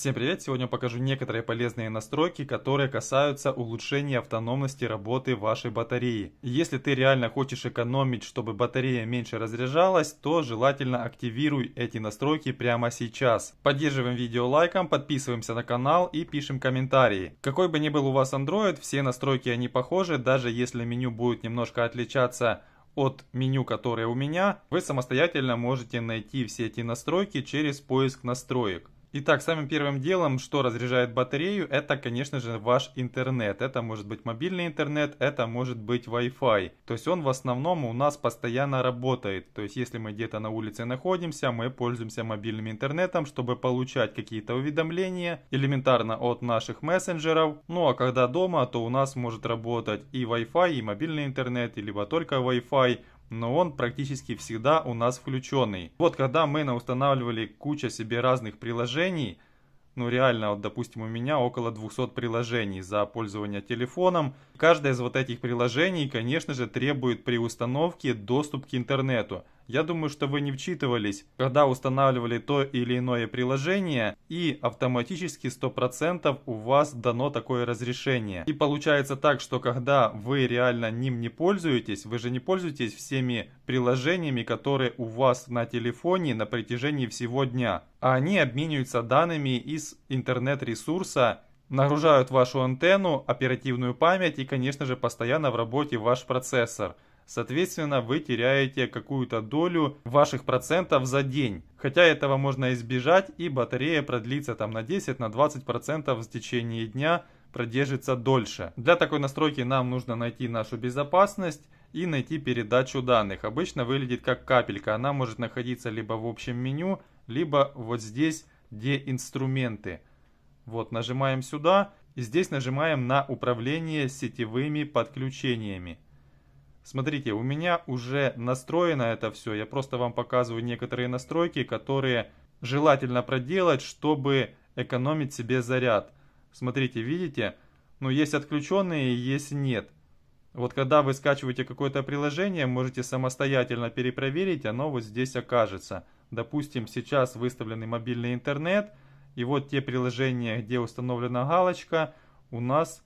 Всем привет! Сегодня я покажу некоторые полезные настройки, которые касаются улучшения автономности работы вашей батареи. Если ты реально хочешь экономить, чтобы батарея меньше разряжалась, то желательно активируй эти настройки прямо сейчас. Поддерживаем видео лайком, подписываемся на канал и пишем комментарии. Какой бы ни был у вас Android, все настройки они похожи, даже если меню будет немножко отличаться от меню, которое у меня, вы самостоятельно можете найти все эти настройки через поиск настроек. Итак, самым первым делом, что разряжает батарею, это, конечно же, ваш интернет. Это может быть мобильный интернет, это может быть Wi-Fi. То есть он в основном у нас постоянно работает. То есть если мы где-то на улице находимся, мы пользуемся мобильным интернетом, чтобы получать какие-то уведомления элементарно от наших мессенджеров. Ну а когда дома, то у нас может работать и Wi-Fi, и мобильный интернет, и либо только Wi-Fi но он практически всегда у нас включенный. Вот когда мы устанавливали куча себе разных приложений, ну реально, вот допустим у меня около 200 приложений за пользование телефоном. Каждое из вот этих приложений, конечно же, требует при установке доступ к интернету. Я думаю, что вы не вчитывались, когда устанавливали то или иное приложение, и автоматически 100% у вас дано такое разрешение. И получается так, что когда вы реально ним не пользуетесь, вы же не пользуетесь всеми приложениями, которые у вас на телефоне на протяжении всего дня. А они обмениваются данными из интернет-ресурса, нагружают вашу антенну, оперативную память и, конечно же, постоянно в работе ваш процессор – Соответственно, вы теряете какую-то долю ваших процентов за день. Хотя этого можно избежать и батарея продлится там на 10-20% на в течение дня, продержится дольше. Для такой настройки нам нужно найти нашу безопасность и найти передачу данных. Обычно выглядит как капелька. Она может находиться либо в общем меню, либо вот здесь, где инструменты. Вот, нажимаем сюда и здесь нажимаем на управление сетевыми подключениями. Смотрите, у меня уже настроено это все. Я просто вам показываю некоторые настройки, которые желательно проделать, чтобы экономить себе заряд. Смотрите, видите? Ну, есть отключенные, есть нет. Вот когда вы скачиваете какое-то приложение, можете самостоятельно перепроверить, оно вот здесь окажется. Допустим, сейчас выставлены мобильный интернет, и вот те приложения, где установлена галочка, у нас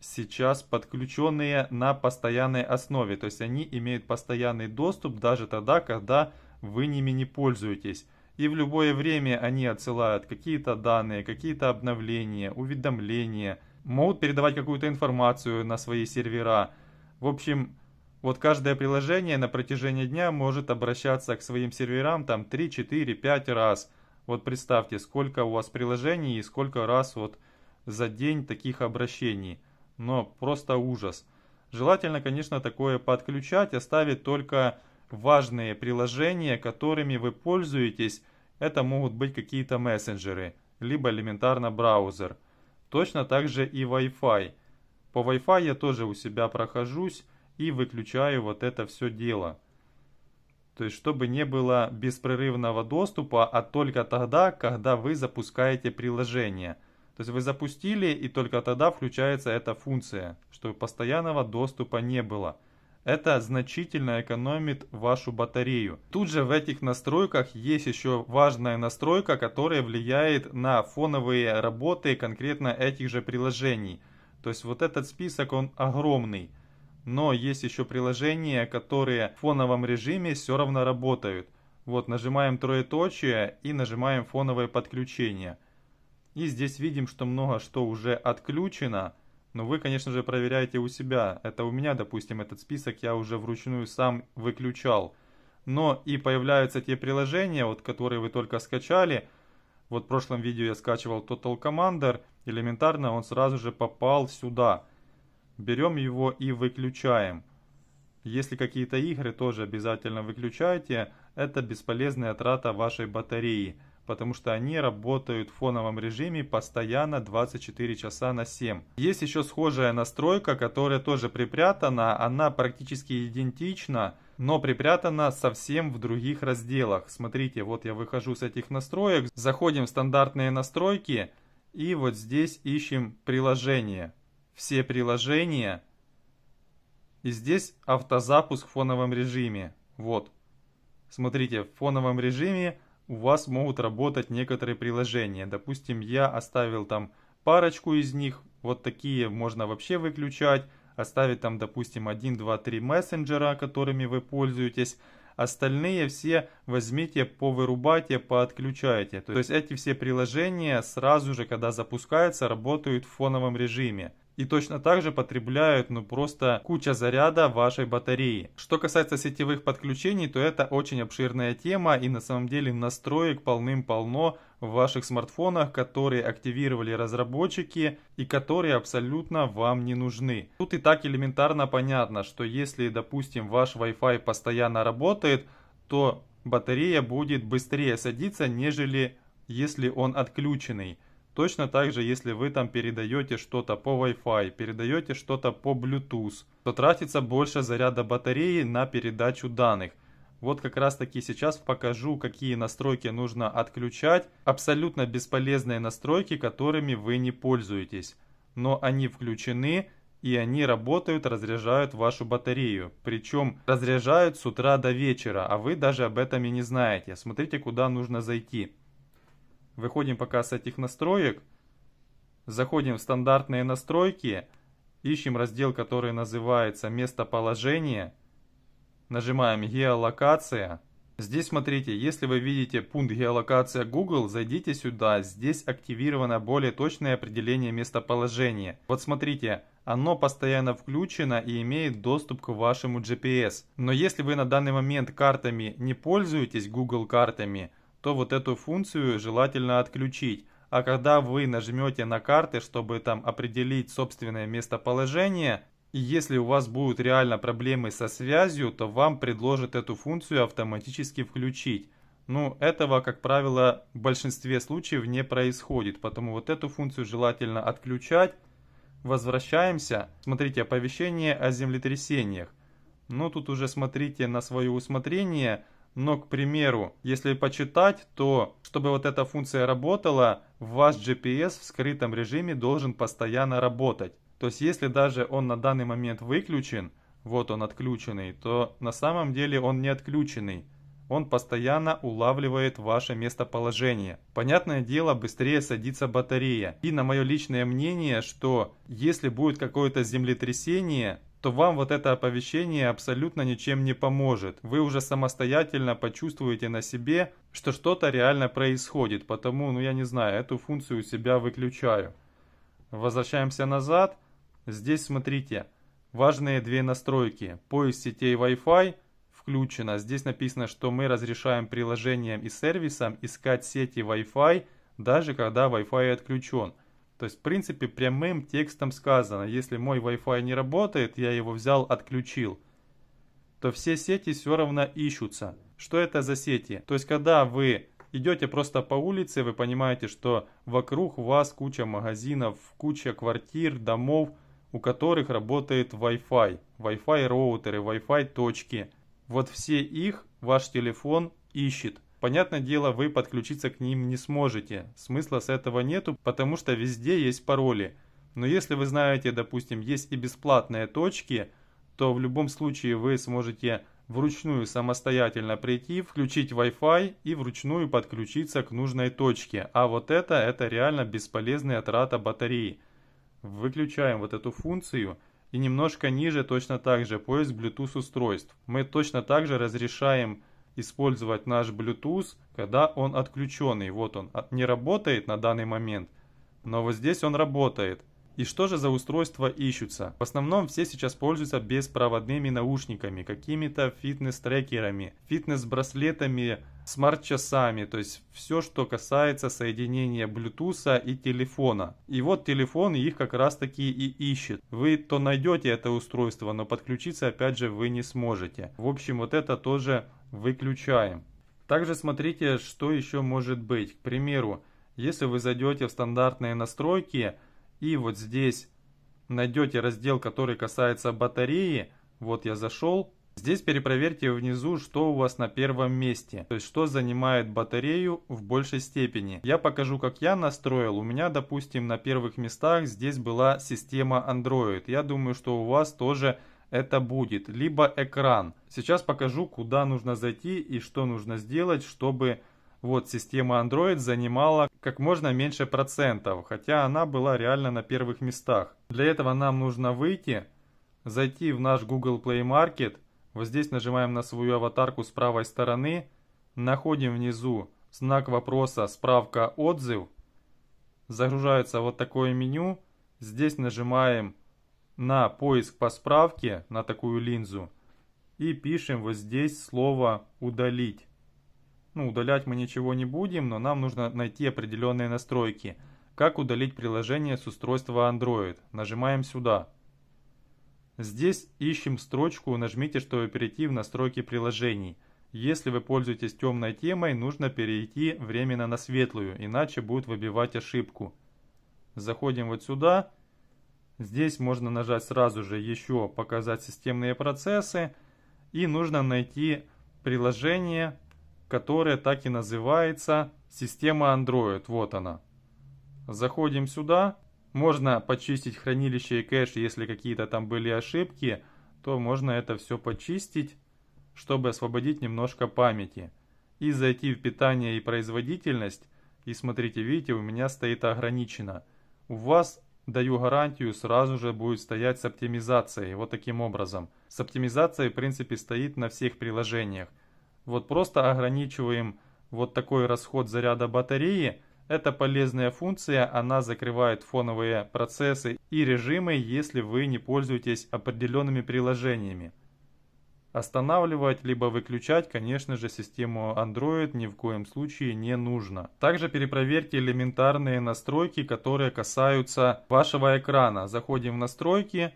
сейчас подключенные на постоянной основе. То есть они имеют постоянный доступ даже тогда, когда вы ними не пользуетесь. И в любое время они отсылают какие-то данные, какие-то обновления, уведомления, могут передавать какую-то информацию на свои сервера. В общем, вот каждое приложение на протяжении дня может обращаться к своим серверам там 3, 4, 5 раз. Вот представьте, сколько у вас приложений и сколько раз вот за день таких обращений – но просто ужас. Желательно, конечно, такое подключать, оставить только важные приложения, которыми вы пользуетесь. Это могут быть какие-то мессенджеры, либо элементарно браузер. Точно так же и Wi-Fi. По Wi-Fi я тоже у себя прохожусь и выключаю вот это все дело. То есть, чтобы не было беспрерывного доступа, а только тогда, когда вы запускаете приложение – то есть вы запустили, и только тогда включается эта функция, чтобы постоянного доступа не было. Это значительно экономит вашу батарею. Тут же в этих настройках есть еще важная настройка, которая влияет на фоновые работы конкретно этих же приложений. То есть вот этот список, он огромный. Но есть еще приложения, которые в фоновом режиме все равно работают. Вот нажимаем троеточие и нажимаем фоновое подключение – и здесь видим, что много что уже отключено, но вы, конечно же, проверяете у себя. Это у меня, допустим, этот список я уже вручную сам выключал. Но и появляются те приложения, вот, которые вы только скачали. Вот в прошлом видео я скачивал Total Commander. Элементарно он сразу же попал сюда. Берем его и выключаем. Если какие-то игры тоже обязательно выключайте. Это бесполезная трата вашей батареи потому что они работают в фоновом режиме постоянно 24 часа на 7. Есть еще схожая настройка, которая тоже припрятана, она практически идентична, но припрятана совсем в других разделах. Смотрите, вот я выхожу с этих настроек, заходим в стандартные настройки и вот здесь ищем приложение. Все приложения. И здесь автозапуск в фоновом режиме. Вот. Смотрите, в фоновом режиме у вас могут работать некоторые приложения. Допустим, я оставил там парочку из них, вот такие можно вообще выключать, оставить там, допустим, 1, 2, 3 мессенджера, которыми вы пользуетесь, остальные все возьмите, повырубайте, поотключайте. То есть эти все приложения сразу же, когда запускаются, работают в фоновом режиме и точно так же потребляют ну просто куча заряда вашей батареи. Что касается сетевых подключений, то это очень обширная тема и на самом деле настроек полным-полно в ваших смартфонах, которые активировали разработчики и которые абсолютно вам не нужны. Тут и так элементарно понятно, что если, допустим, ваш Wi-Fi постоянно работает, то батарея будет быстрее садиться, нежели если он отключенный. Точно так же, если вы там передаете что-то по Wi-Fi, передаете что-то по Bluetooth, то тратится больше заряда батареи на передачу данных. Вот как раз таки сейчас покажу, какие настройки нужно отключать. Абсолютно бесполезные настройки, которыми вы не пользуетесь. Но они включены и они работают, разряжают вашу батарею. Причем разряжают с утра до вечера, а вы даже об этом и не знаете. Смотрите, куда нужно зайти. Выходим пока с этих настроек. Заходим в стандартные настройки. Ищем раздел, который называется «Местоположение». Нажимаем «Геолокация». Здесь смотрите, если вы видите пункт «Геолокация Google», зайдите сюда. Здесь активировано более точное определение местоположения. Вот смотрите, оно постоянно включено и имеет доступ к вашему GPS. Но если вы на данный момент картами не пользуетесь, Google картами, то вот эту функцию желательно отключить. А когда вы нажмете на карты, чтобы там определить собственное местоположение, и если у вас будут реально проблемы со связью, то вам предложат эту функцию автоматически включить. Ну, этого, как правило, в большинстве случаев не происходит, поэтому вот эту функцию желательно отключать. Возвращаемся. Смотрите, оповещение о землетрясениях. Ну, тут уже смотрите на свое усмотрение – но, к примеру, если почитать, то, чтобы вот эта функция работала, ваш GPS в скрытом режиме должен постоянно работать. То есть, если даже он на данный момент выключен, вот он отключенный, то на самом деле он не отключенный. Он постоянно улавливает ваше местоположение. Понятное дело, быстрее садится батарея. И на мое личное мнение, что если будет какое-то землетрясение, то вам вот это оповещение абсолютно ничем не поможет. Вы уже самостоятельно почувствуете на себе, что что-то реально происходит, потому, ну я не знаю, эту функцию у себя выключаю. Возвращаемся назад. Здесь смотрите, важные две настройки. Поиск сетей Wi-Fi включено. Здесь написано, что мы разрешаем приложениям и сервисам искать сети Wi-Fi, даже когда Wi-Fi отключен. То есть, в принципе, прямым текстом сказано, если мой Wi-Fi не работает, я его взял, отключил, то все сети все равно ищутся. Что это за сети? То есть, когда вы идете просто по улице, вы понимаете, что вокруг вас куча магазинов, куча квартир, домов, у которых работает Wi-Fi, Wi-Fi роутеры, Wi-Fi точки. Вот все их ваш телефон ищет. Понятное дело, вы подключиться к ним не сможете. Смысла с этого нету, потому что везде есть пароли. Но если вы знаете, допустим, есть и бесплатные точки, то в любом случае вы сможете вручную самостоятельно прийти, включить Wi-Fi и вручную подключиться к нужной точке. А вот это, это реально бесполезная трата батареи. Выключаем вот эту функцию. И немножко ниже точно так же поиск Bluetooth устройств. Мы точно так же разрешаем использовать наш Bluetooth, когда он отключенный. Вот он а, не работает на данный момент, но вот здесь он работает. И что же за устройства ищутся? В основном все сейчас пользуются беспроводными наушниками, какими-то фитнес-трекерами, фитнес-браслетами, смарт-часами, то есть все, что касается соединения Bluetooth и телефона. И вот телефон их как раз таки и ищет. Вы то найдете это устройство, но подключиться опять же вы не сможете. В общем, вот это тоже Выключаем. Также смотрите, что еще может быть. К примеру, если вы зайдете в стандартные настройки и вот здесь найдете раздел, который касается батареи, вот я зашел, здесь перепроверьте внизу, что у вас на первом месте, то есть что занимает батарею в большей степени. Я покажу, как я настроил. У меня, допустим, на первых местах здесь была система Android. Я думаю, что у вас тоже это будет, либо экран. Сейчас покажу, куда нужно зайти и что нужно сделать, чтобы вот система Android занимала как можно меньше процентов, хотя она была реально на первых местах. Для этого нам нужно выйти, зайти в наш Google Play Market, вот здесь нажимаем на свою аватарку с правой стороны, находим внизу знак вопроса «Справка отзыв», загружается вот такое меню, здесь нажимаем на поиск по справке на такую линзу и пишем вот здесь слово «удалить». Ну, удалять мы ничего не будем, но нам нужно найти определенные настройки. Как удалить приложение с устройства Android? Нажимаем сюда. Здесь ищем строчку, нажмите, чтобы перейти в настройки приложений. Если вы пользуетесь темной темой, нужно перейти временно на светлую, иначе будет выбивать ошибку. Заходим вот сюда Здесь можно нажать сразу же еще «Показать системные процессы». И нужно найти приложение, которое так и называется «Система Android». Вот она. Заходим сюда. Можно почистить хранилище и кэш, если какие-то там были ошибки, то можно это все почистить, чтобы освободить немножко памяти. И зайти в питание и производительность. И смотрите, видите, у меня стоит ограничено. У вас даю гарантию, сразу же будет стоять с оптимизацией, вот таким образом. С оптимизацией, в принципе, стоит на всех приложениях. Вот просто ограничиваем вот такой расход заряда батареи. Это полезная функция, она закрывает фоновые процессы и режимы, если вы не пользуетесь определенными приложениями. Останавливать либо выключать, конечно же, систему Android ни в коем случае не нужно. Также перепроверьте элементарные настройки, которые касаются вашего экрана. Заходим в настройки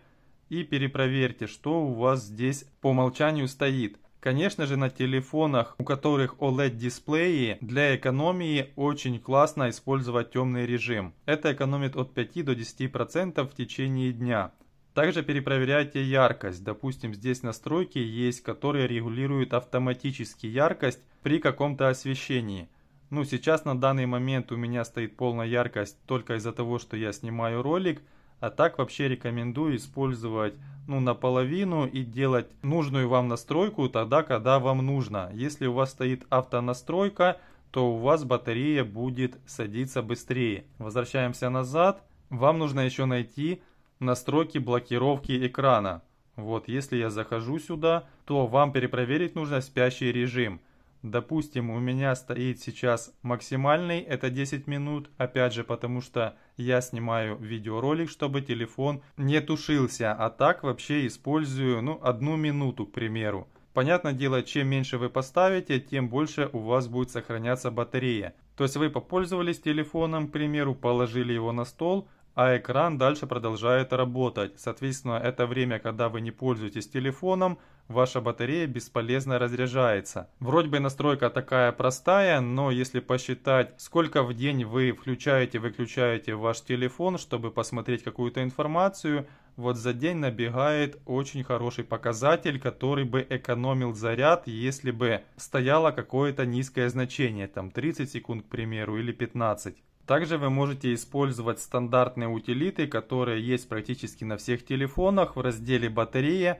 и перепроверьте, что у вас здесь по умолчанию стоит. Конечно же, на телефонах, у которых OLED-дисплеи, для экономии очень классно использовать темный режим. Это экономит от 5 до 10% в течение дня. Также перепроверяйте яркость. Допустим, здесь настройки есть, которые регулируют автоматически яркость при каком-то освещении. Ну, сейчас на данный момент у меня стоит полная яркость только из-за того, что я снимаю ролик. А так вообще рекомендую использовать ну, наполовину и делать нужную вам настройку тогда, когда вам нужно. Если у вас стоит автонастройка, то у вас батарея будет садиться быстрее. Возвращаемся назад. Вам нужно еще найти настройки блокировки экрана. Вот если я захожу сюда, то вам перепроверить нужно спящий режим. Допустим, у меня стоит сейчас максимальный, это 10 минут, опять же, потому что я снимаю видеоролик, чтобы телефон не тушился, а так вообще использую, ну, одну минуту, к примеру. Понятное дело, чем меньше вы поставите, тем больше у вас будет сохраняться батарея. То есть вы попользовались телефоном, к примеру, положили его на стол, а экран дальше продолжает работать. Соответственно, это время, когда вы не пользуетесь телефоном, ваша батарея бесполезно разряжается. Вроде бы настройка такая простая, но если посчитать, сколько в день вы включаете-выключаете ваш телефон, чтобы посмотреть какую-то информацию, вот за день набегает очень хороший показатель, который бы экономил заряд, если бы стояло какое-то низкое значение, там 30 секунд, к примеру, или 15. Также вы можете использовать стандартные утилиты, которые есть практически на всех телефонах в разделе «Батарея»,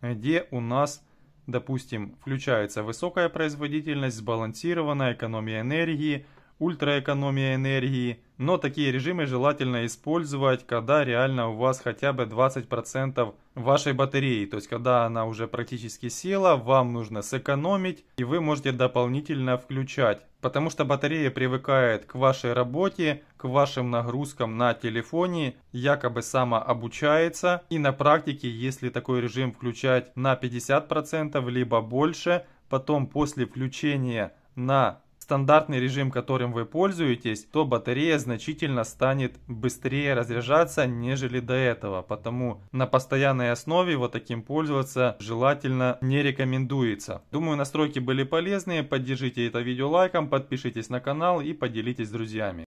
где у нас, допустим, включается высокая производительность, сбалансированная экономия энергии, ультраэкономия энергии. Но такие режимы желательно использовать, когда реально у вас хотя бы 20% вашей батареи. То есть, когда она уже практически села, вам нужно сэкономить, и вы можете дополнительно включать потому что батарея привыкает к вашей работе, к вашим нагрузкам на телефоне, якобы сама обучается. И на практике, если такой режим включать на 50% либо больше, потом после включения на стандартный режим, которым вы пользуетесь, то батарея значительно станет быстрее разряжаться, нежели до этого. Потому на постоянной основе вот таким пользоваться желательно не рекомендуется. Думаю, настройки были полезные. Поддержите это видео лайком, подпишитесь на канал и поделитесь с друзьями.